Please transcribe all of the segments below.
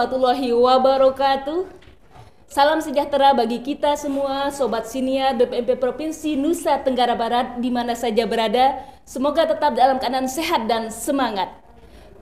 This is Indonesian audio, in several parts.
warahmatullahi wabarakatuh. Salam sejahtera bagi kita semua, Sobat Siniar BPMP Provinsi Nusa Tenggara Barat di mana saja berada. Semoga tetap dalam keadaan sehat dan semangat.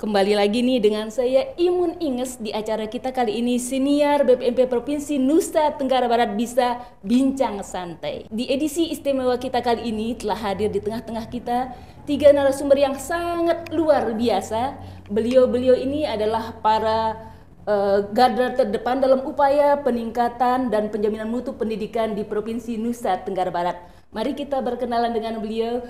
Kembali lagi nih dengan saya Imun Inges di acara kita kali ini Siniar BPMP Provinsi Nusa Tenggara Barat Bisa Bincang Santai. Di edisi istimewa kita kali ini telah hadir di tengah-tengah kita tiga narasumber yang sangat luar biasa. Beliau-beliau ini adalah para Eh, garda terdepan dalam upaya peningkatan dan penjaminan mutu pendidikan di Provinsi Nusa Tenggara Barat. Mari kita berkenalan dengan beliau.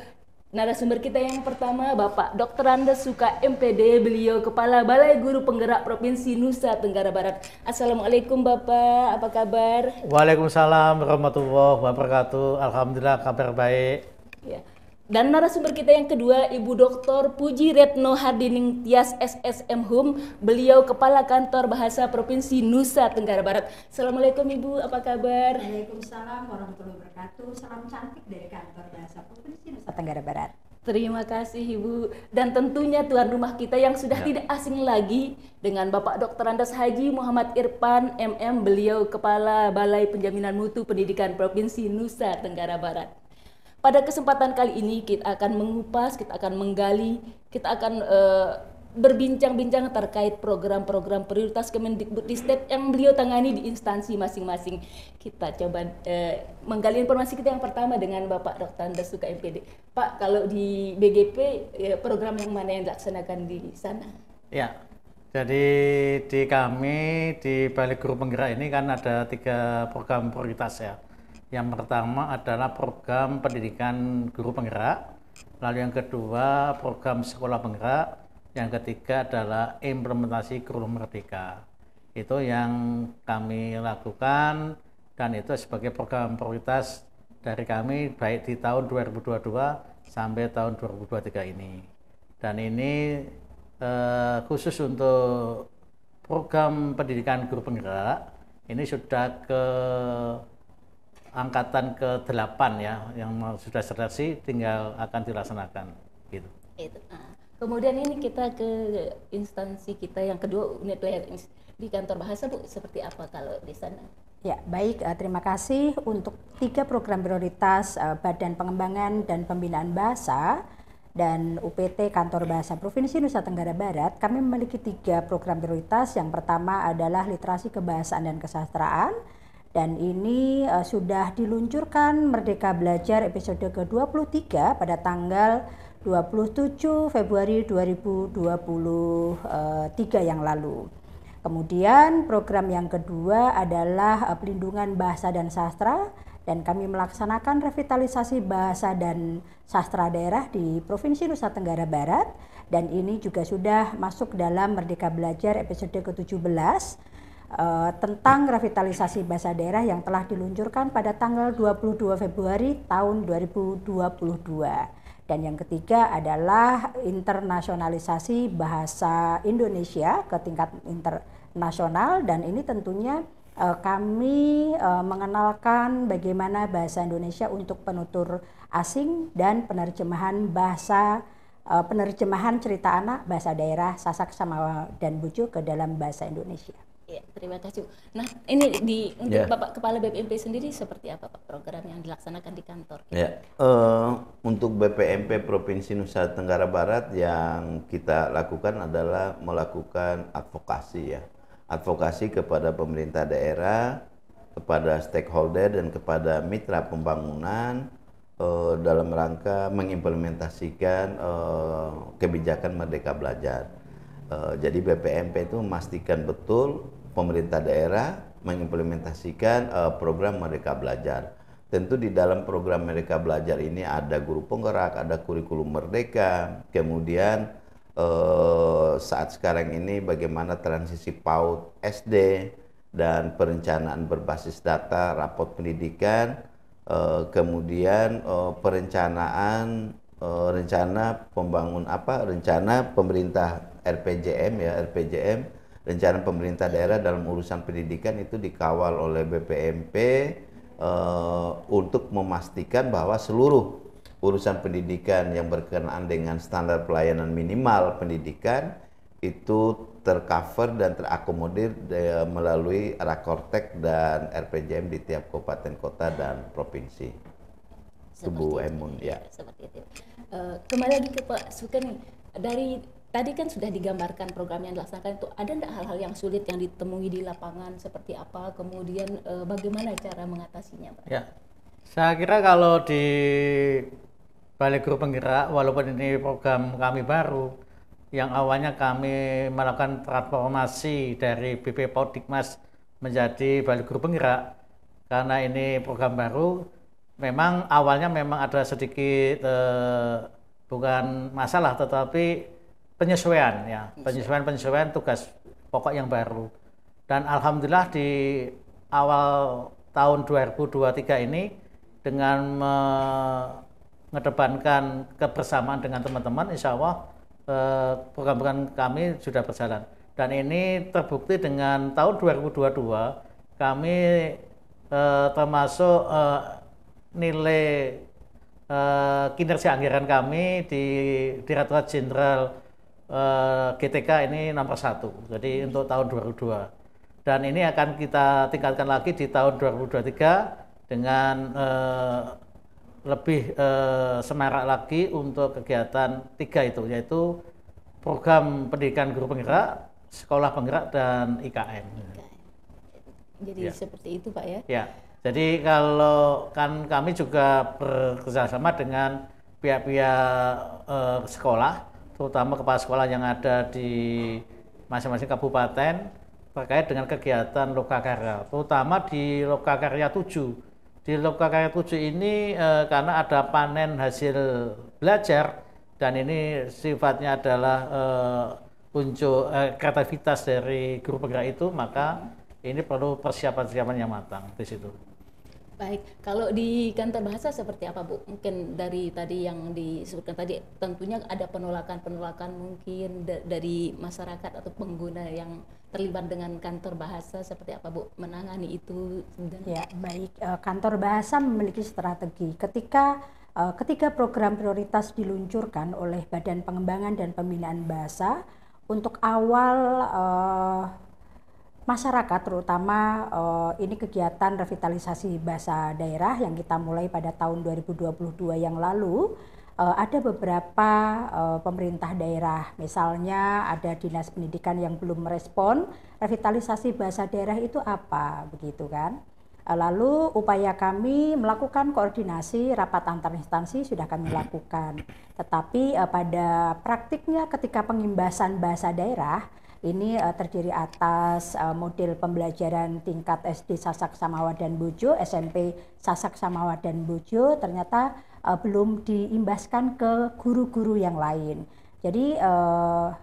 Narasumber kita yang pertama Bapak Dr. Andes Suka MPD, beliau Kepala Balai Guru Penggerak Provinsi Nusa Tenggara Barat. Assalamualaikum Bapak, apa kabar? Waalaikumsalam warahmatullahi wabarakatuh. Alhamdulillah kabar baik. Ya. Dan narasumber kita yang kedua, Ibu Dr. Puji Retno Hardining Tias SSM Hum, beliau Kepala Kantor Bahasa Provinsi Nusa Tenggara Barat. Assalamualaikum Ibu, apa kabar? Waalaikumsalam warahmatullahi wabarakatuh. Salam cantik dari Kantor Bahasa Provinsi Nusa Tenggara Barat. Terima kasih Ibu dan tentunya tuan rumah kita yang sudah ya. tidak asing lagi dengan Bapak Dr. Andas Haji Muhammad Irfan MM, beliau Kepala Balai Penjaminan Mutu Pendidikan Provinsi Nusa Tenggara Barat. Pada kesempatan kali ini kita akan mengupas, kita akan menggali, kita akan uh, berbincang-bincang terkait program-program prioritas Kemendikbudristek yang beliau tangani di instansi masing-masing. Kita coba eh, menggali informasi kita yang pertama dengan Bapak Dr. Andes MPD. Pak, kalau di BGP ya, program yang mana yang dilaksanakan di sana? Ya, jadi di kami di balik grup penggerak ini kan ada tiga program prioritas ya. Yang pertama adalah program pendidikan guru penggerak, lalu yang kedua program sekolah penggerak, yang ketiga adalah implementasi guru merdeka. Itu yang kami lakukan dan itu sebagai program prioritas dari kami baik di tahun 2022 sampai tahun 2023 ini. Dan ini eh, khusus untuk program pendidikan guru penggerak ini sudah ke angkatan ke-8 ya yang sudah seleksi tinggal akan dilaksanakan gitu. Itu. Ah. Kemudian ini kita ke instansi kita yang kedua unit layer di kantor bahasa Bu seperti apa kalau di sana? Ya, baik. Eh, terima kasih untuk tiga program prioritas eh, Badan Pengembangan dan Pembinaan Bahasa dan UPT Kantor Bahasa Provinsi Nusa Tenggara Barat, kami memiliki tiga program prioritas. Yang pertama adalah literasi kebahasaan dan kesastraan, dan ini uh, sudah diluncurkan Merdeka Belajar episode ke-23 pada tanggal 27 Februari 2023 eh, yang lalu. Kemudian program yang kedua adalah uh, pelindungan bahasa dan sastra dan kami melaksanakan revitalisasi bahasa dan sastra daerah di Provinsi Nusa Tenggara Barat dan ini juga sudah masuk dalam Merdeka Belajar episode ke-17 Eh, tentang revitalisasi bahasa daerah yang telah diluncurkan pada tanggal 22 Februari tahun 2022. Dan yang ketiga adalah internasionalisasi bahasa Indonesia ke tingkat internasional dan ini tentunya eh, kami eh, mengenalkan bagaimana bahasa Indonesia untuk penutur asing dan penerjemahan bahasa penerjemahan cerita anak bahasa daerah Sasak sama dan Bucu ke dalam bahasa Indonesia. Ya, terima kasih. Nah, ini di untuk ya. Bapak Kepala BPMP sendiri seperti apa Pak program yang dilaksanakan di kantor? Ya, uh, untuk BPMP Provinsi Nusa Tenggara Barat yang kita lakukan adalah melakukan advokasi ya, advokasi kepada pemerintah daerah, kepada stakeholder dan kepada mitra pembangunan uh, dalam rangka mengimplementasikan uh, kebijakan Merdeka Belajar. Uh, jadi BPMP itu memastikan betul pemerintah daerah mengimplementasikan uh, program Merdeka Belajar. Tentu di dalam program Merdeka Belajar ini ada guru penggerak, ada kurikulum merdeka, kemudian uh, saat sekarang ini bagaimana transisi PAUD SD dan perencanaan berbasis data, rapot pendidikan, uh, kemudian uh, perencanaan uh, rencana pembangun apa rencana pemerintah RPJM ya RPJM rencana pemerintah daerah dalam urusan pendidikan itu dikawal oleh BPMP uh, eh, untuk memastikan bahwa seluruh urusan pendidikan yang berkenaan dengan standar pelayanan minimal pendidikan itu tercover dan terakomodir eh, melalui Rakortek dan RPJM di tiap kabupaten kota dan provinsi. Seperti itu. Emun ya. Seperti itu. Uh, kembali lagi ke Pak Suka dari tadi kan sudah digambarkan program yang dilaksanakan itu ada enggak hal-hal yang sulit yang ditemui di lapangan seperti apa kemudian e, bagaimana cara mengatasinya Pak? Ya. Saya kira kalau di Balai Guru Penggerak walaupun ini program kami baru yang awalnya kami melakukan transformasi dari BP Paudikmas menjadi Balai Guru Penggerak karena ini program baru memang awalnya memang ada sedikit e, bukan masalah tetapi penyesuaian ya iya. penyesuaian penyesuaian tugas pokok yang baru dan alhamdulillah di awal tahun 2023 ini dengan mengedepankan kebersamaan dengan teman-teman insya Allah eh, program-program kami sudah berjalan dan ini terbukti dengan tahun 2022 kami eh, termasuk eh, nilai eh, kinerja anggaran kami di Direktorat Jenderal Eh, GTK ini nomor satu. Jadi untuk tahun 2002. Dan ini akan kita tingkatkan lagi di tahun 2023 dengan eh, lebih eh, semarak lagi untuk kegiatan tiga itu, yaitu program pendidikan guru penggerak, sekolah penggerak, dan IKN. Jadi ya. seperti itu Pak ya? Ya, jadi kalau kan kami juga bekerjasama dengan pihak-pihak uh, sekolah terutama kepala sekolah yang ada di masing-masing kabupaten terkait dengan kegiatan lokakarya, terutama di lokakarya 7. Di lokakarya 7 ini e, karena ada panen hasil belajar dan ini sifatnya adalah e, unjuk e, kreativitas dari guru penggerak itu, maka ini perlu persiapan-persiapan yang matang di situ. Baik, kalau di kantor bahasa seperti apa Bu? Mungkin dari tadi yang disebutkan tadi, tentunya ada penolakan-penolakan mungkin dari masyarakat atau pengguna yang terlibat dengan kantor bahasa seperti apa Bu menangani itu? Dan... Ya baik, eh, kantor bahasa memiliki strategi. Ketika eh, ketika program prioritas diluncurkan oleh Badan Pengembangan dan Pembinaan Bahasa untuk awal eh, masyarakat terutama uh, ini kegiatan revitalisasi bahasa daerah yang kita mulai pada tahun 2022 yang lalu uh, ada beberapa uh, pemerintah daerah misalnya ada dinas pendidikan yang belum merespon revitalisasi bahasa daerah itu apa begitu kan Lalu upaya kami melakukan koordinasi rapat antar instansi sudah kami hmm. lakukan. Tetapi pada praktiknya ketika pengimbasan bahasa daerah ini uh, terdiri atas uh, model pembelajaran tingkat SD Sasak Samawa dan Bojo, SMP Sasak Samawa dan Bojo ternyata uh, belum diimbaskan ke guru-guru yang lain. Jadi uh,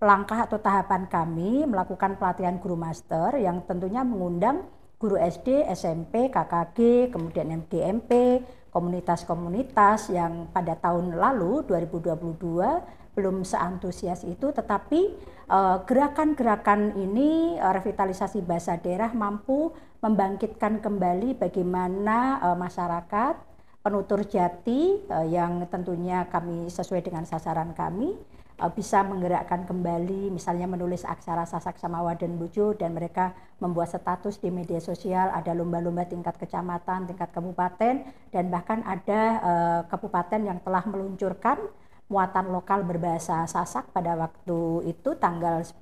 langkah atau tahapan kami melakukan pelatihan guru master yang tentunya mengundang guru SD, SMP, KKG, kemudian MGMP, komunitas-komunitas yang pada tahun lalu 2022 belum seantusias itu tetapi Eh, gerakan-gerakan ini eh, revitalisasi bahasa daerah mampu membangkitkan kembali bagaimana eh, masyarakat penutur jati yang tentunya kami sesuai dengan sasaran kami bisa menggerakkan kembali misalnya menulis aksara sasak samawa dan bujo dan mereka membuat status di media sosial ada lomba-lomba tingkat kecamatan tingkat kabupaten dan bahkan ada kabupaten yang telah meluncurkan muatan lokal berbahasa Sasak pada waktu itu tanggal 10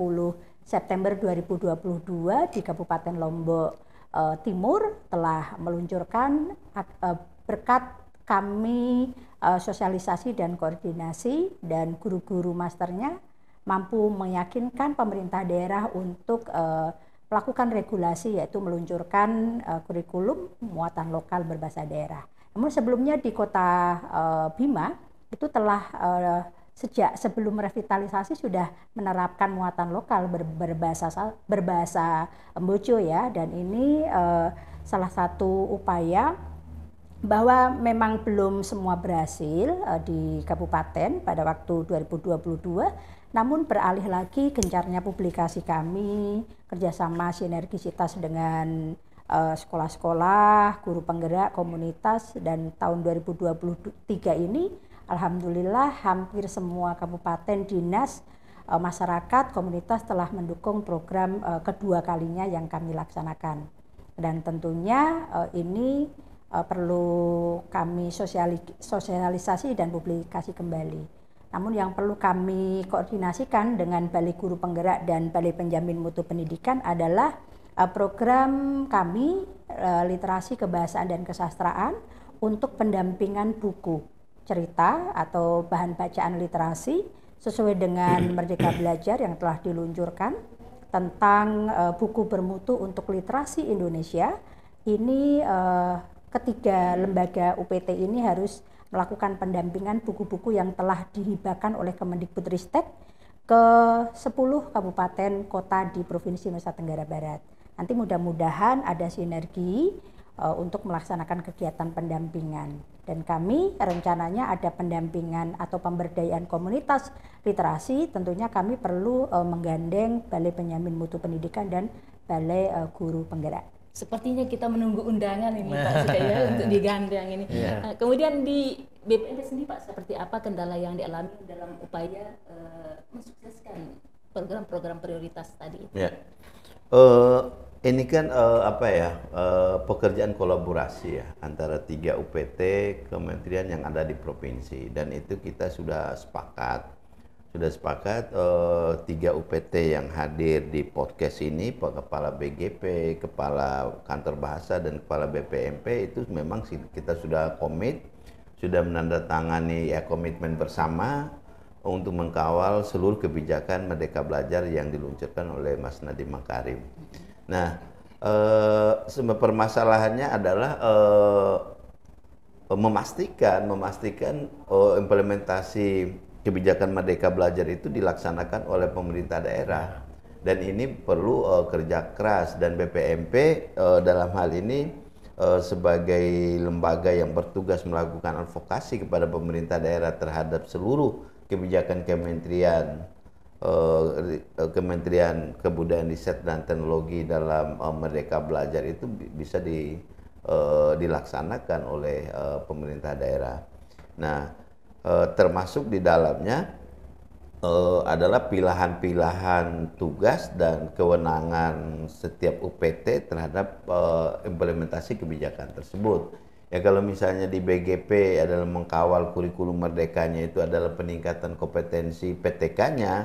September 2022 di Kabupaten Lombok eh, Timur telah meluncurkan eh, berkat kami eh, sosialisasi dan koordinasi dan guru-guru masternya mampu meyakinkan pemerintah daerah untuk melakukan regulasi yaitu meluncurkan uh, kurikulum muatan lokal berbahasa daerah. Namun sebelumnya di kota uh, Bima itu telah uh, sejak sebelum revitalisasi sudah menerapkan muatan lokal ber, berbahasa berbahasa Mbojo ya dan ini uh, salah satu upaya bahwa memang belum semua berhasil uh, di kabupaten pada waktu 2022 namun beralih lagi gencarnya publikasi kami kerjasama sinergisitas dengan sekolah-sekolah, guru penggerak, komunitas dan tahun 2023 ini Alhamdulillah hampir semua kabupaten dinas e, masyarakat komunitas telah mendukung program e, kedua kalinya yang kami laksanakan dan tentunya e, ini perlu kami sosialisasi dan publikasi kembali. Namun yang perlu kami koordinasikan dengan Balai Guru Penggerak dan Balai Penjamin Mutu Pendidikan adalah program kami literasi kebahasaan dan kesastraan untuk pendampingan buku cerita atau bahan bacaan literasi sesuai dengan Merdeka Belajar yang telah diluncurkan tentang uh, buku bermutu untuk literasi Indonesia. Ini uh, ketiga lembaga UPT ini harus melakukan pendampingan buku-buku yang telah dihibahkan oleh Kemendikbudristek ke 10 kabupaten kota di Provinsi Nusa Tenggara Barat. Nanti mudah-mudahan ada sinergi uh, untuk melaksanakan kegiatan pendampingan. Dan kami rencananya ada pendampingan atau pemberdayaan komunitas literasi, tentunya kami perlu uh, menggandeng Balai penyamin Mutu Pendidikan dan Balai uh, Guru Penggerak sepertinya kita menunggu undangan ini Pak sudah ya, untuk digandeng ini. Yeah. Iya. kemudian di BPND sendiri Pak seperti apa kendala yang dialami dalam upaya uh, mensukseskan program-program prioritas tadi Yeah. Iya. Uh, ini kan uh, apa ya uh, pekerjaan kolaborasi ya antara tiga UPT kementerian yang ada di provinsi dan itu kita sudah sepakat sudah sepakat uh, tiga UPT yang hadir di podcast ini Pak Kepala BGP, Kepala Kantor Bahasa dan Kepala BPMP itu memang kita sudah komit sudah menandatangani ya komitmen bersama untuk mengkawal seluruh kebijakan Merdeka Belajar yang diluncurkan oleh Mas Nadiem Makarim. Nah, eh, permasalahannya adalah eh, memastikan memastikan oh, implementasi kebijakan Merdeka Belajar itu dilaksanakan oleh pemerintah daerah dan ini perlu uh, kerja keras dan BPMP uh, eh, dalam hal ini uh, sebagai lembaga yang bertugas melakukan advokasi kepada pemerintah daerah terhadap seluruh kebijakan kementerian uh, Kementerian Kebudayaan Riset dan Teknologi dalam uh, eh, Merdeka Belajar itu bisa di, uh, dilaksanakan oleh uh, pemerintah daerah. Nah, uh, termasuk di dalamnya uh, adalah pilihan-pilihan tugas dan kewenangan setiap UPT terhadap uh, implementasi kebijakan tersebut. Ya kalau misalnya di BGP adalah mengkawal kurikulum merdekanya itu adalah peningkatan kompetensi PTK-nya,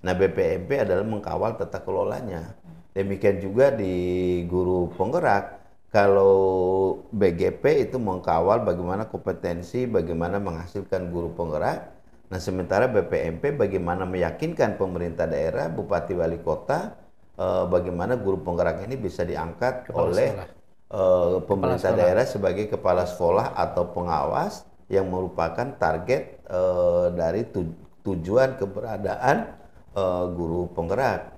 Nah, BPMP adalah mengkawal tata kelolanya. Demikian juga di guru penggerak. Kalau BGP itu mengkawal bagaimana kompetensi, bagaimana menghasilkan guru penggerak. Nah, sementara BPMP bagaimana meyakinkan pemerintah daerah, bupati wali kota, eh, bagaimana guru penggerak ini bisa diangkat kepala oleh eh, pemerintah daerah sebagai kepala sekolah atau pengawas yang merupakan target eh, dari tujuan keberadaan uh, guru penggerak.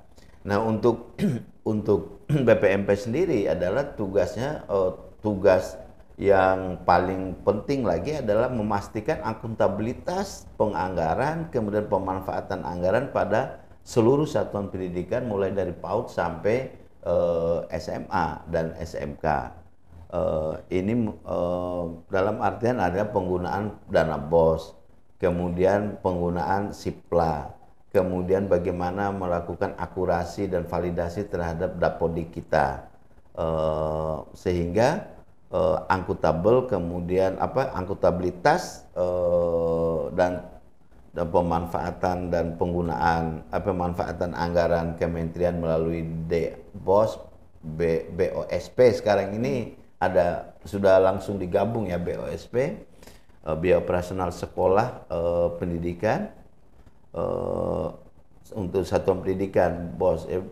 Nah untuk untuk BPMP sendiri adalah tugasnya uh, tugas yang paling penting lagi adalah memastikan akuntabilitas penganggaran kemudian pemanfaatan anggaran pada seluruh satuan pendidikan mulai dari PAUD sampai eh, SMA dan SMK. ini dalam artian ada penggunaan dana BOS, kemudian penggunaan SIPLA, kemudian bagaimana melakukan akurasi dan validasi terhadap dapodik kita uh, sehingga uh, angkutabel kemudian apa angkutabilitas uh, dan dan pemanfaatan dan penggunaan apa pemanfaatan anggaran kementerian melalui DBOS BOSP sekarang ini ada sudah langsung digabung ya BOSP uh, bioperasional sekolah uh, pendidikan uh, untuk satuan pendidikan bos eh,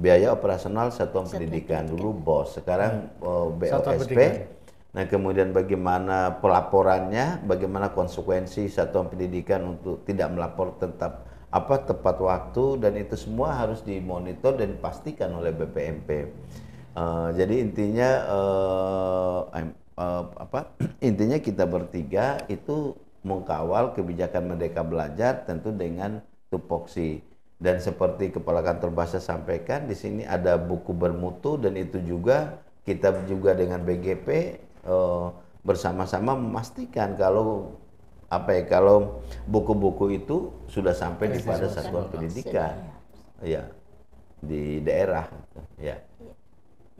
biaya operasional satuan, satuan pendidikan. pendidikan dulu bos sekarang BLSP. uh, BOSP nah kemudian bagaimana pelaporannya bagaimana konsekuensi satuan pendidikan untuk tidak melapor tetap apa tepat waktu dan itu semua harus dimonitor dan dipastikan oleh BPMP uh, eh, jadi intinya uh, uh, apa intinya kita bertiga itu mengkawal kebijakan Merdeka Belajar tentu dengan tupoksi. Dan seperti Kepala Kantor Bahasa sampaikan, di sini ada buku bermutu dan itu juga kita juga dengan BGP eh, bersama-sama memastikan kalau apa ya kalau buku-buku itu sudah sampai kepada satuan pendidikan ya di daerah ya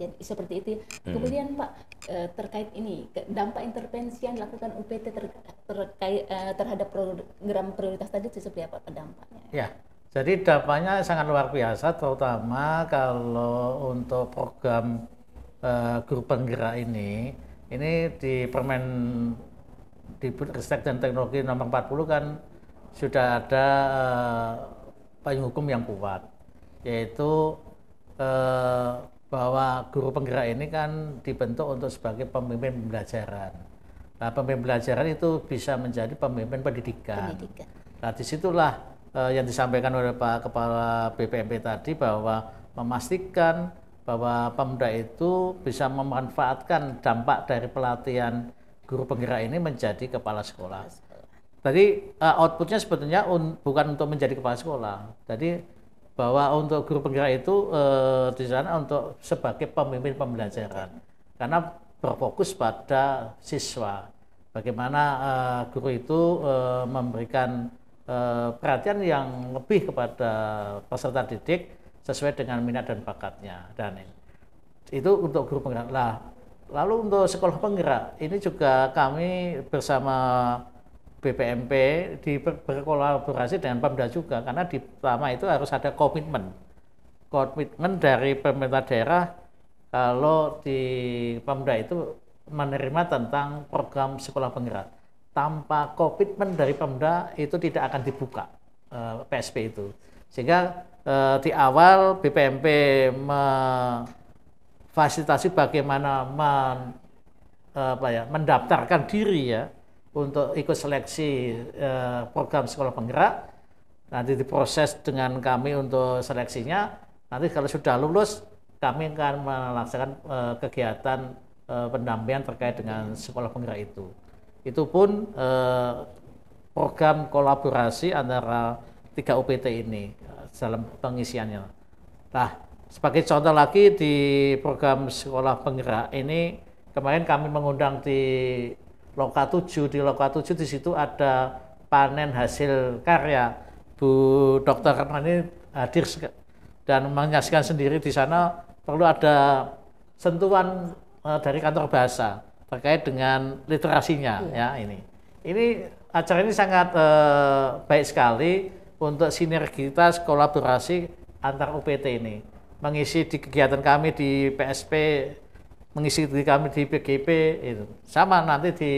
ya seperti itu. Ya. Hmm. Kemudian Pak eh, terkait ini dampak intervensi yang dilakukan UPT ter, terkait eh, terhadap program prioritas tadi seperti apa dampaknya? Ya, jadi dampaknya sangat luar biasa, terutama kalau untuk program uh, grup penggerak ini, ini di Permen di riset dan Teknologi nomor 40 kan sudah ada uh, payung hukum yang kuat, yaitu uh, bahwa guru penggerak ini kan dibentuk untuk sebagai pemimpin pembelajaran. Nah, pemimpin pembelajaran itu bisa menjadi pemimpin pendidikan. pendidikan. Nah, disitulah eh, yang disampaikan oleh Pak Kepala BPMP tadi bahwa memastikan bahwa Pemda itu bisa memanfaatkan dampak dari pelatihan guru penggerak ini menjadi kepala sekolah. Tadi eh, outputnya sebetulnya un, bukan untuk menjadi kepala sekolah. Jadi bahwa untuk guru penggerak itu eh, di sana untuk sebagai pemimpin pembelajaran karena berfokus pada siswa bagaimana eh, guru itu eh, memberikan eh, perhatian yang lebih kepada peserta didik sesuai dengan minat dan bakatnya dan itu untuk guru penggerak lah lalu untuk sekolah penggerak ini juga kami bersama BPMP di berkolaborasi dengan Pemda juga karena di pertama itu harus ada komitmen komitmen dari pemerintah daerah kalau di Pemda itu menerima tentang program sekolah penggerak tanpa komitmen dari Pemda itu tidak akan dibuka PSP eh, itu sehingga eh, di awal BPMP memfasilitasi bagaimana men, eh, apa ya, mendaftarkan diri ya untuk ikut seleksi eh, program sekolah penggerak. Nanti diproses dengan kami untuk seleksinya. Nanti kalau sudah lulus, kami akan melaksanakan eh, kegiatan eh, pendampingan terkait dengan sekolah penggerak itu. Itu pun eh, program kolaborasi antara tiga UPT ini eh, dalam pengisiannya. Nah, sebagai contoh lagi di program sekolah penggerak ini kemarin kami mengundang di loka 7 di loka 7 di situ ada panen hasil karya Bu Dokter karena ini hadir dan menyaksikan sendiri di sana perlu ada sentuhan eh, dari kantor bahasa terkait dengan literasinya iya. ya ini ini acara ini sangat eh, baik sekali untuk sinergitas kolaborasi antar UPT ini mengisi di kegiatan kami di PSP mengisi diri kami di PGP itu sama nanti di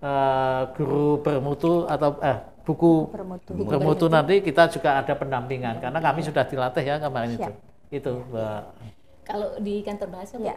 uh, guru bermutu atau eh, buku bermutu. bermutu, bermutu nanti kita juga ada pendampingan karena kami sudah dilatih ya kemarin Siap. itu itu ya. kalau di kantor bahasa ya.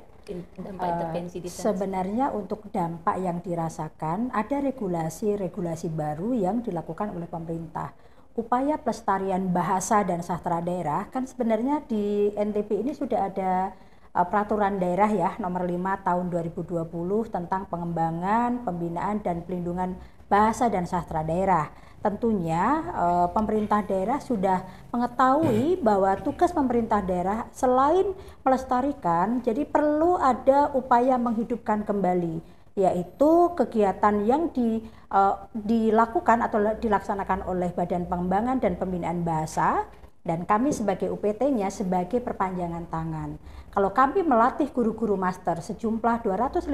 dampak eh, intervensi di Sebenarnya untuk dampak yang dirasakan ada regulasi-regulasi baru yang dilakukan oleh pemerintah. Upaya pelestarian bahasa dan sastra daerah kan sebenarnya di NTP ini sudah ada Eh, peraturan daerah ya nomor 5 tahun 2020 tentang pengembangan, pembinaan dan pelindungan bahasa dan sastra daerah. Tentunya eh, pemerintah daerah sudah mengetahui bahwa tugas pemerintah daerah selain melestarikan, jadi perlu ada upaya menghidupkan kembali yaitu kegiatan yang di, eh, dilakukan atau dilaksanakan oleh Badan Pengembangan dan Pembinaan Bahasa dan kami sebagai UPT-nya sebagai perpanjangan tangan. Kalau kami melatih guru-guru master sejumlah 251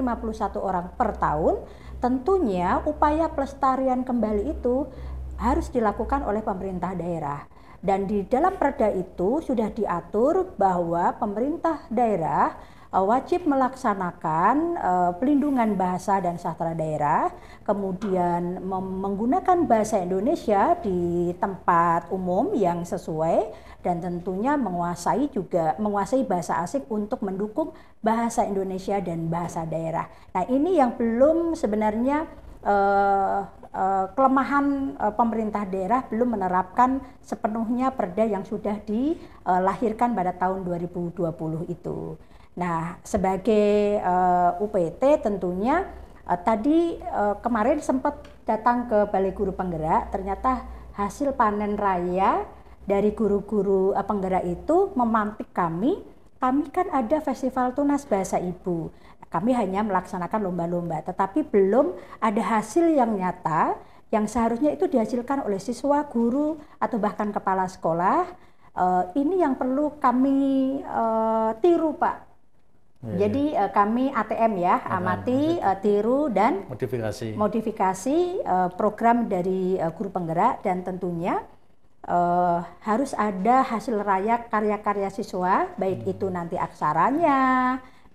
orang per tahun, tentunya upaya pelestarian kembali itu harus dilakukan oleh pemerintah daerah. Dan di dalam perda itu sudah diatur bahwa pemerintah daerah Eh, wajib melaksanakan eh, pelindungan bahasa dan sastra daerah, kemudian menggunakan bahasa Indonesia di tempat umum yang sesuai dan tentunya menguasai juga menguasai bahasa asing untuk mendukung bahasa Indonesia dan bahasa daerah. Nah, ini yang belum sebenarnya Uh, uh, kelemahan uh, pemerintah daerah belum menerapkan sepenuhnya perda yang sudah dilahirkan pada tahun 2020 itu. Nah, sebagai uh, eh, UPT tentunya uh, tadi uh, kemarin sempat datang ke Balai Guru Penggerak, ternyata hasil panen raya dari guru-guru uh, penggerak itu memantik kami. Kami kan ada Festival Tunas Bahasa Ibu. Kami hanya melaksanakan lomba-lomba, tetapi belum ada hasil yang nyata yang seharusnya itu dihasilkan oleh siswa, guru, atau bahkan kepala sekolah. Uh, ini yang perlu kami uh, tiru, Pak Iya, Jadi uh, kami ATM ya, Aha, amati, uh, tiru dan modifikasi, modifikasi uh, program dari uh, guru penggerak dan tentunya uh, harus ada hasil raya karya-karya siswa, baik hmm. itu nanti aksaranya,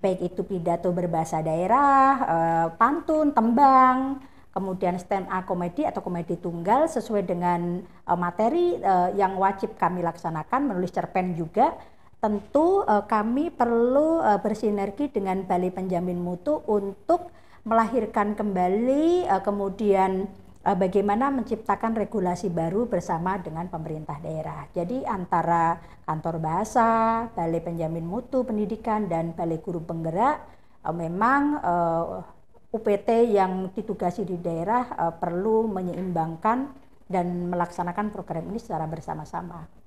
baik itu pidato berbahasa daerah, uh, pantun, tembang, kemudian stand up komedi atau komedi tunggal sesuai dengan uh, materi uh, yang wajib kami laksanakan, menulis cerpen juga tentu uh, kami perlu uh, bersinergi dengan Balai Penjamin Mutu untuk melahirkan kembali uh, kemudian uh, bagaimana menciptakan regulasi baru bersama dengan pemerintah daerah. Jadi antara kantor bahasa, Balai Penjamin Mutu Pendidikan dan Balai Guru Penggerak uh, memang uh, UPT yang ditugasi di daerah uh, perlu menyeimbangkan dan melaksanakan program ini secara bersama-sama.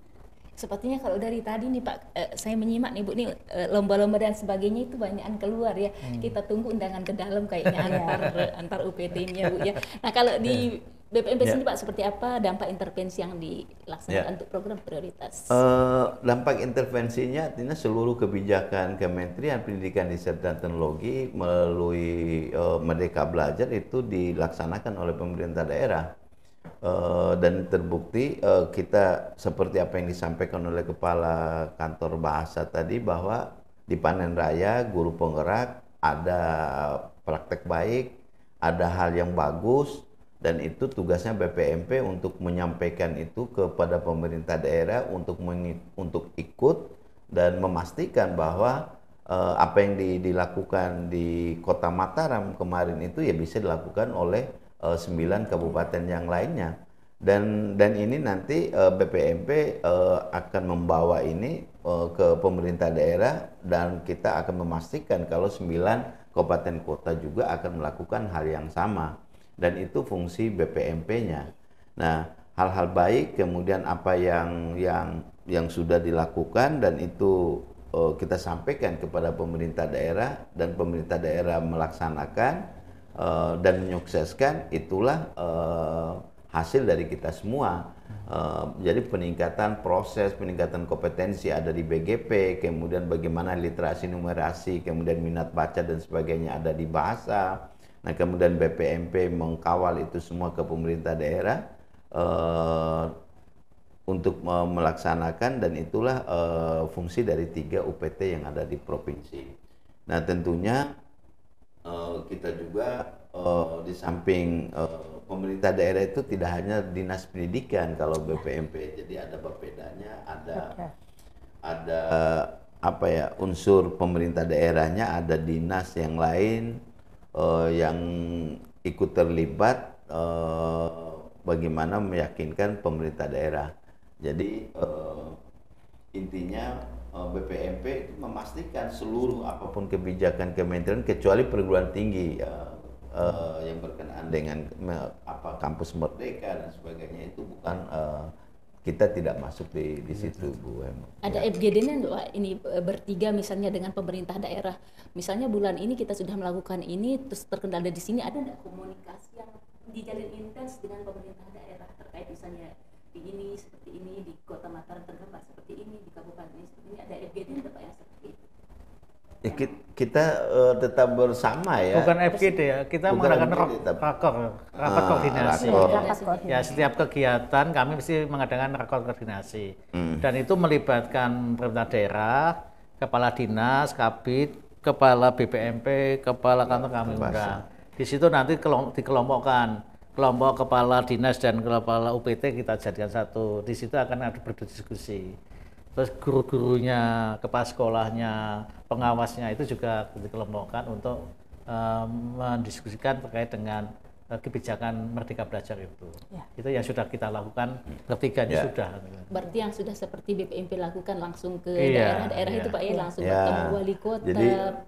Sepertinya kalau dari tadi nih Pak, eh, saya menyimak nih Bu nih eh, lomba-lomba dan sebagainya itu banyakan keluar ya. Hmm. Kita tunggu undangan ke dalam kayaknya antar antar UPT-nya Bu ya. Nah kalau di ya. BPMP ya. sendiri ya. Pak seperti apa dampak intervensi yang dilaksanakan ya. untuk program prioritas? Uh, dampak intervensinya artinya seluruh kebijakan Kementerian Pendidikan Riset dan Teknologi melalui uh, Merdeka Belajar itu dilaksanakan oleh pemerintah daerah. Eh, dan terbukti uh, kita seperti apa yang disampaikan oleh kepala kantor bahasa tadi bahwa di panen raya guru penggerak ada praktek baik, ada hal yang bagus dan itu tugasnya BPMP untuk menyampaikan itu kepada pemerintah daerah untuk untuk ikut dan memastikan bahwa uh, apa yang di dilakukan di Kota Mataram kemarin itu ya bisa dilakukan oleh uh, eh, 9 kabupaten yang lainnya dan dan ini nanti uh, eh, BPMP uh, eh, akan membawa ini uh, ke pemerintah daerah dan kita akan memastikan kalau 9 kabupaten kota juga akan melakukan hal yang sama dan itu fungsi BPMP-nya. Nah, hal-hal baik kemudian apa yang yang yang sudah dilakukan dan itu kita sampaikan kepada pemerintah daerah dan pemerintah daerah melaksanakan Eh, dan menyukseskan itulah uh, hasil dari kita semua. Uh, jadi peningkatan proses, peningkatan kompetensi ada di BGP, kemudian bagaimana literasi numerasi, kemudian minat baca dan sebagainya ada di bahasa. Nah kemudian BPMP mengkawal itu semua ke pemerintah daerah uh, untuk uh, melaksanakan dan itulah uh, fungsi dari tiga UPT yang ada di provinsi. Nah tentunya uh, kita juga uh, di samping uh, pemerintah daerah itu tidak hanya dinas pendidikan kalau BPMP jadi ada perbedaannya ada okay. ada apa ya unsur pemerintah daerahnya ada dinas yang lain uh, yang ikut terlibat uh, bagaimana meyakinkan pemerintah daerah jadi uh, intinya Eh, BPMP itu memastikan seluruh apapun kebijakan kementerian kecuali perguruan tinggi uh, uh, yang berkenaan dengan me, apa kampus merdeka dan sebagainya itu bukan uh, kita tidak masuk di di iya, situ Bu Ada ya. FGD-nya ini bertiga misalnya dengan pemerintah daerah. Misalnya bulan ini kita sudah melakukan ini terus terkendala di sini ada nggak komunikasi yang dijalin intens dengan pemerintah daerah terkait misalnya di ini seperti ini di Kota Mataram tergambar Ya, kita, uh, tetap bersama ya. Bukan FGD ya, kita mengadakan rakor, ya, rakor ah, koordinasi. Rakor. Iya, ya, setiap kegiatan kami mesti mengadakan rakor koordinasi. Hmm. Dan itu melibatkan pemerintah daerah, kepala dinas, kabit, kepala BPMP, kepala kantor ya, kami undang. Di situ nanti dikelompokkan kelompok kepala dinas dan kepala UPT kita jadikan satu. Di situ akan ada berdiskusi terus guru-gurunya, kepala sekolahnya, pengawasnya itu juga dikelompokkan untuk um, mendiskusikan terkait dengan eh, kebijakan merdeka belajar itu. Ya. Itu yang sudah kita lakukan hmm. ketiga ya. sudah. Berarti yang sudah seperti BPMP lakukan langsung ke iya. daerah-daerah ya. itu Pak ya iya. langsung ya. bertemu wali kota. Jadi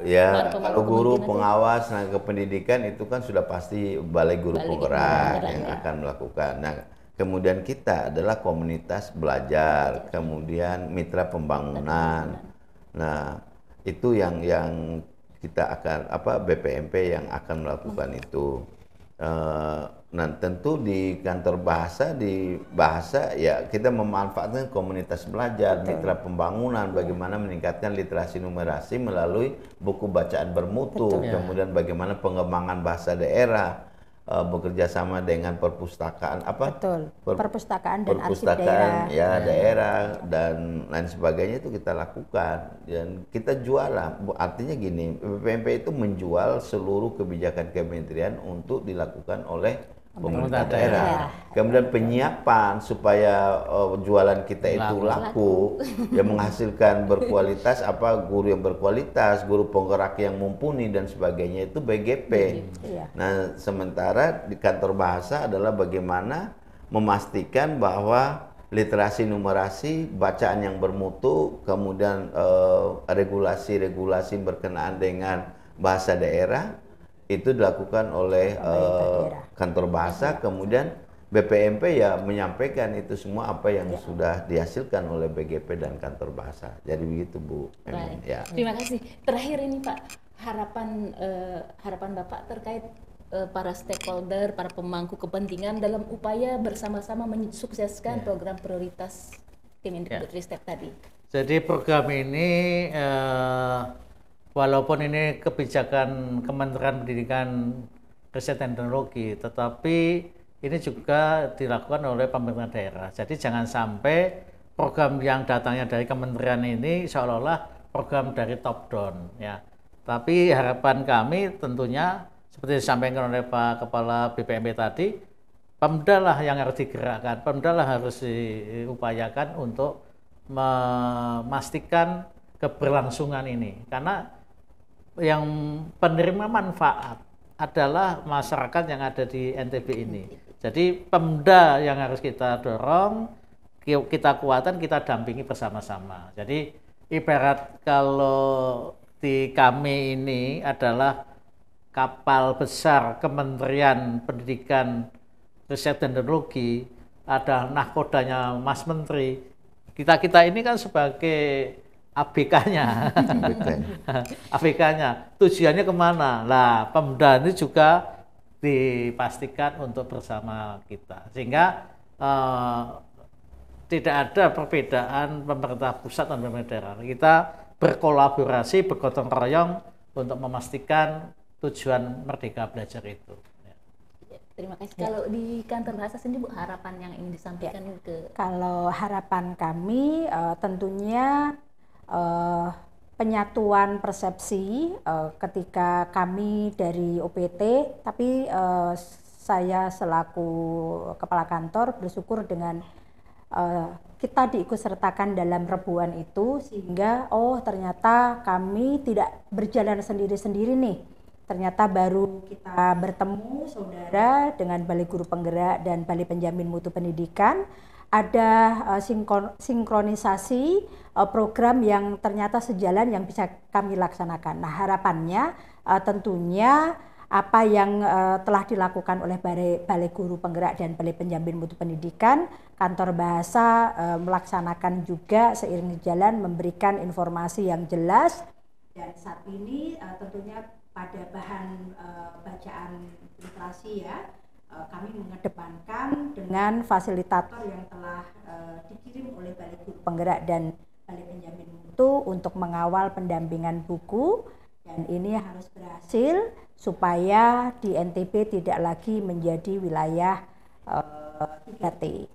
ya kalau guru pengawas tenaga pendidikan itu kan sudah pasti balai guru balai yang ya. akan melakukan. Nah, Kemudian kita adalah komunitas belajar, kemudian mitra pembangunan. Nah, itu yang yang kita akan apa BPMP yang akan melakukan hmm. itu. e, nah, tentu di kantor bahasa di bahasa ya kita memanfaatkan komunitas belajar, Betul. mitra pembangunan, iya. bagaimana meningkatkan literasi numerasi melalui buku bacaan bermutu, Betul, kemudian bagaimana pengembangan bahasa daerah uh, bekerja sama dengan perpustakaan apa? Betul. Per perpustakaan dan perpustakaan, daerah. ya iya. daerah dan lain sebagainya itu kita lakukan dan kita jual lah Artinya gini, PPMP itu menjual seluruh kebijakan kementerian untuk dilakukan oleh pemerintah daerah. Kemudian penyiapan supaya uh, jualan kita itu laku, yang menghasilkan berkualitas apa guru yang berkualitas, guru penggerak yang mumpuni dan sebagainya itu BGP. Iya. Nah, sementara di kantor bahasa adalah bagaimana memastikan bahwa literasi numerasi, bacaan yang bermutu, kemudian eh, regulasi-regulasi uh, regulasi -regulasi berkenaan dengan bahasa daerah itu dilakukan oleh uh, kantor bahasa iya. kemudian BPMP ya menyampaikan itu semua apa yang ya. sudah dihasilkan oleh BGP dan kantor bahasa. Jadi begitu Bu. Baik. Ya. Terima kasih. Terakhir ini Pak, harapan uh, harapan Bapak terkait eh, para stakeholder, para pemangku kepentingan dalam upaya bersama-sama mensukseskan ya. program prioritas tim ya. Ristek tadi. Jadi program ini eh, walaupun ini kebijakan Kementerian Pendidikan dan Teknologi, tetapi ini juga dilakukan oleh pemerintah daerah. Jadi jangan sampai program yang datangnya dari kementerian ini seolah-olah program dari top down ya. Tapi harapan kami tentunya seperti disampaikan oleh Pak Kepala BPMB tadi, Pemda lah yang harus digerakkan, Pemda lah harus diupayakan untuk memastikan keberlangsungan ini. Karena yang penerima manfaat adalah masyarakat yang ada di NTB ini. Jadi Pemda yang harus kita dorong, kita kuatkan, kita dampingi bersama-sama. Jadi ibarat kalau di kami ini adalah kapal besar Kementerian Pendidikan Riset dan Teknologi, ada nahkodanya Mas Menteri. Kita-kita ini kan sebagai ABK-nya. ABK-nya. Tujuannya kemana? Nah, Pemda ini juga dipastikan untuk bersama kita. Sehingga uh, tidak ada perbedaan pemerintah pusat dan pemerintah daerah. Kita berkolaborasi, bergotong royong untuk memastikan tujuan Merdeka Belajar itu. Ya, terima kasih. Ya. Kalau di kantor bahasa sendiri Bu harapan yang ingin disampaikan ya. ke Kalau harapan kami uh, tentunya uh, penyatuan persepsi uh, ketika kami dari OPT, tapi uh, saya selaku kepala kantor bersyukur dengan uh, kita diikutsertakan dalam rebuan itu sehingga oh ternyata kami tidak berjalan sendiri-sendiri nih. Ternyata baru kita bertemu saudara dengan Balai Guru Penggerak dan Balai Penjamin Mutu Pendidikan ada uh, sinkron, sinkronisasi uh, program yang ternyata sejalan yang bisa kami laksanakan. Nah, harapannya uh, tentunya apa yang uh, telah dilakukan oleh Balai, Balai Guru Penggerak dan Balai Penjamin Mutu Pendidikan, Kantor Bahasa uh, melaksanakan juga seiring jalan memberikan informasi yang jelas dan saat ini uh, tentunya pada bahan uh, bacaan literasi ya E, kami mengedepankan dengan fasilitator yang telah e, dikirim oleh Balai Guru Penggerak dan Balai Penjamin Mutu untuk mengawal pendampingan buku dan ini harus berhasil supaya di NTB tidak lagi menjadi wilayah uh, e,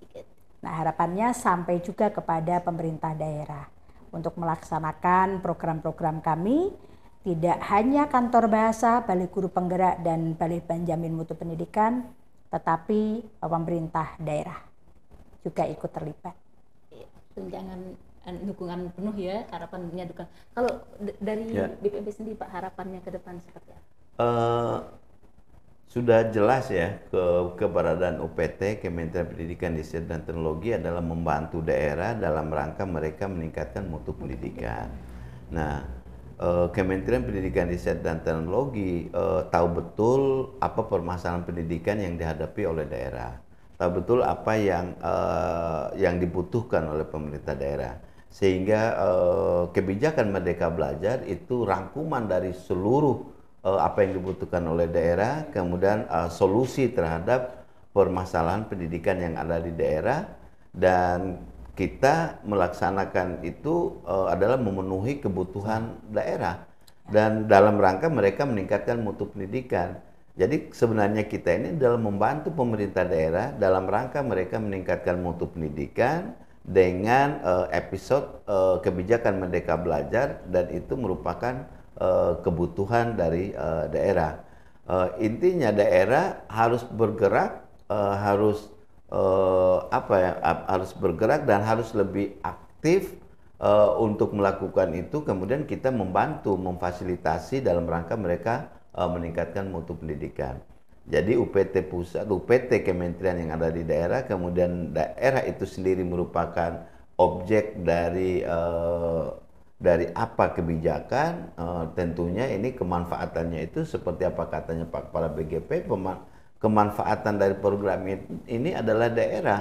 3 Nah, harapannya sampai juga kepada pemerintah daerah untuk melaksanakan program-program kami tidak hanya kantor bahasa, balai guru penggerak dan balai penjamin mutu pendidikan, tetapi eh, pemerintah daerah juga ikut terlibat. Iya, tunjangan eh, dukungan penuh ya harapannya dukungan. Kalau dari ya. BPP sendiri Pak harapannya ke depan seperti apa? Uh, sudah jelas ya ke keberadaan UPT Kementerian Pendidikan Riset dan Teknologi adalah membantu daerah dalam rangka mereka meningkatkan mutu pendidikan. Nah, uh, Kementerian Pendidikan Riset dan Teknologi uh, tahu betul apa permasalahan pendidikan yang dihadapi oleh daerah, tahu betul apa yang uh, yang dibutuhkan oleh pemerintah daerah, sehingga uh, kebijakan Merdeka Belajar itu rangkuman dari seluruh uh, apa yang dibutuhkan oleh daerah, kemudian uh, solusi terhadap permasalahan pendidikan yang ada di daerah dan kita melaksanakan itu uh, adalah memenuhi kebutuhan daerah dan dalam rangka mereka meningkatkan mutu pendidikan. Jadi sebenarnya kita ini dalam membantu pemerintah daerah dalam rangka mereka meningkatkan mutu pendidikan dengan uh, episode uh, kebijakan Merdeka Belajar dan itu merupakan uh, kebutuhan dari uh, daerah. Uh, intinya daerah harus bergerak, uh, harus uh, apa ya harus bergerak dan harus lebih aktif uh, untuk melakukan itu kemudian kita membantu memfasilitasi dalam rangka mereka uh, meningkatkan mutu pendidikan. Jadi UPT pusat, UPT kementerian yang ada di daerah kemudian daerah itu sendiri merupakan objek dari uh, dari apa kebijakan uh, tentunya ini kemanfaatannya itu seperti apa katanya Pak Kepala BGP pemak kemanfaatan dari program ini adalah daerah.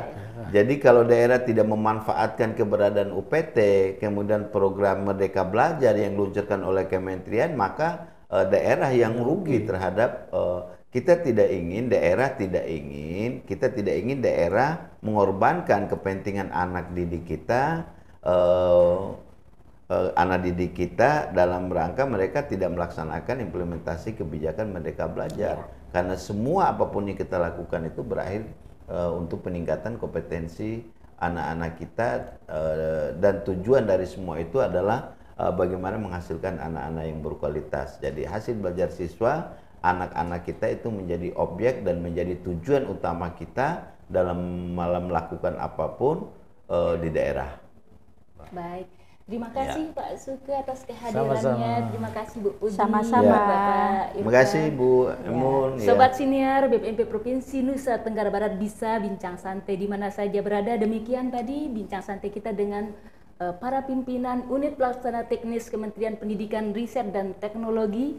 Jadi kalau daerah tidak memanfaatkan keberadaan UPT, kemudian program Merdeka Belajar yang diluncurkan oleh Kementerian, maka uh, daerah yang iya. rugi iya. terhadap uh, kita tidak ingin daerah tidak ingin kita tidak ingin daerah mengorbankan kepentingan anak didik kita uh, uh, anak didik kita dalam rangka mereka tidak melaksanakan implementasi kebijakan Merdeka Belajar. Ya. Karena semua apapun yang kita lakukan itu berakhir uh, untuk peningkatan kompetensi anak-anak kita uh, dan tujuan dari semua itu adalah uh, bagaimana menghasilkan anak-anak yang berkualitas. Jadi hasil belajar siswa anak-anak kita itu menjadi objek dan menjadi tujuan utama kita dalam malam melakukan apapun uh, di daerah. Baik. Terima ya. kasih ya. Pak Suke atas kehadirannya. Sama-sama. Terima kasih Bu Udi. Sama-sama ya. Bapak. Terima kasih Bu ya. Emun. Ya. Sobat ya. senior BPMP Provinsi Nusa Tenggara Barat bisa bincang santai di mana saja berada. Demikian tadi bincang santai kita dengan uh, para pimpinan unit pelaksana teknis Kementerian Pendidikan, Riset dan Teknologi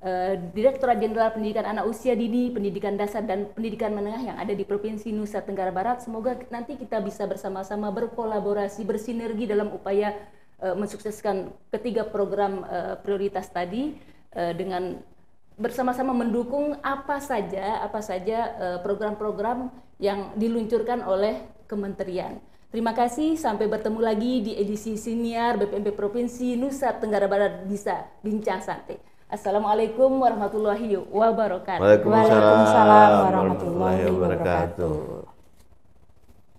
Eh, Direktorat Jenderal Pendidikan Anak Usia Dini, Pendidikan Dasar dan Pendidikan Menengah yang ada di Provinsi Nusa Tenggara Barat. Semoga nanti kita bisa bersama-sama berkolaborasi, bersinergi dalam upaya uh, mensukseskan ketiga program uh, prioritas tadi uh, dengan bersama-sama mendukung apa saja apa saja program-program yang diluncurkan oleh kementerian. Terima kasih, sampai bertemu lagi di edisi senior BPMP Provinsi Nusa Tenggara Barat Bisa Bincang Santai. Assalamualaikum warahmatullahi wabarakatuh. Waalaikumsalam, Waalaikumsalam warahmatullahi, warahmatullahi wabarakatuh.